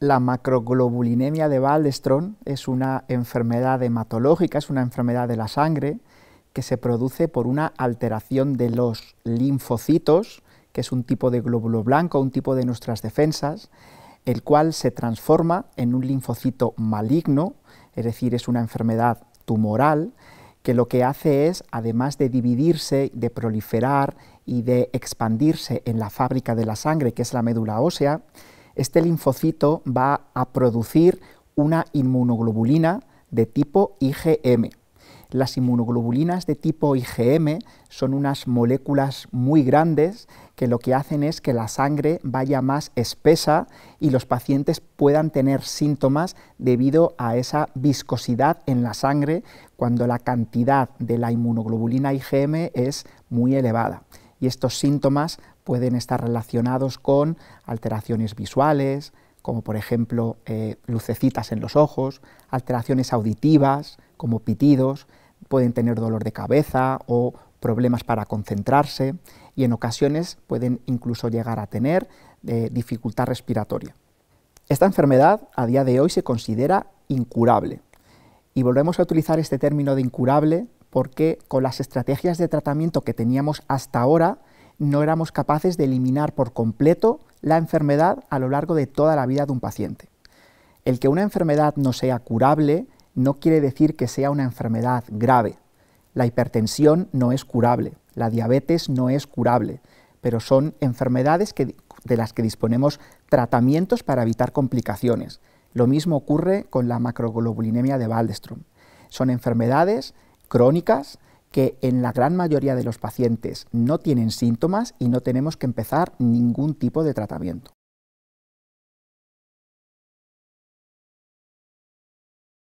La macroglobulinemia de Waldström es una enfermedad hematológica, es una enfermedad de la sangre que se produce por una alteración de los linfocitos, que es un tipo de glóbulo blanco, un tipo de nuestras defensas, el cual se transforma en un linfocito maligno, es decir, es una enfermedad tumoral, que lo que hace es, además de dividirse, de proliferar y de expandirse en la fábrica de la sangre, que es la médula ósea, este linfocito va a producir una inmunoglobulina de tipo IgM. Las inmunoglobulinas de tipo IgM son unas moléculas muy grandes que lo que hacen es que la sangre vaya más espesa y los pacientes puedan tener síntomas debido a esa viscosidad en la sangre cuando la cantidad de la inmunoglobulina IgM es muy elevada. Y estos síntomas pueden estar relacionados con alteraciones visuales, como por ejemplo eh, lucecitas en los ojos, alteraciones auditivas, como pitidos, pueden tener dolor de cabeza o problemas para concentrarse y en ocasiones pueden incluso llegar a tener eh, dificultad respiratoria. Esta enfermedad a día de hoy se considera incurable y volvemos a utilizar este término de incurable porque con las estrategias de tratamiento que teníamos hasta ahora no éramos capaces de eliminar por completo la enfermedad a lo largo de toda la vida de un paciente. El que una enfermedad no sea curable no quiere decir que sea una enfermedad grave. La hipertensión no es curable, la diabetes no es curable, pero son enfermedades de las que disponemos tratamientos para evitar complicaciones. Lo mismo ocurre con la macroglobulinemia de Waldström. Son enfermedades crónicas que en la gran mayoría de los pacientes no tienen síntomas y no tenemos que empezar ningún tipo de tratamiento.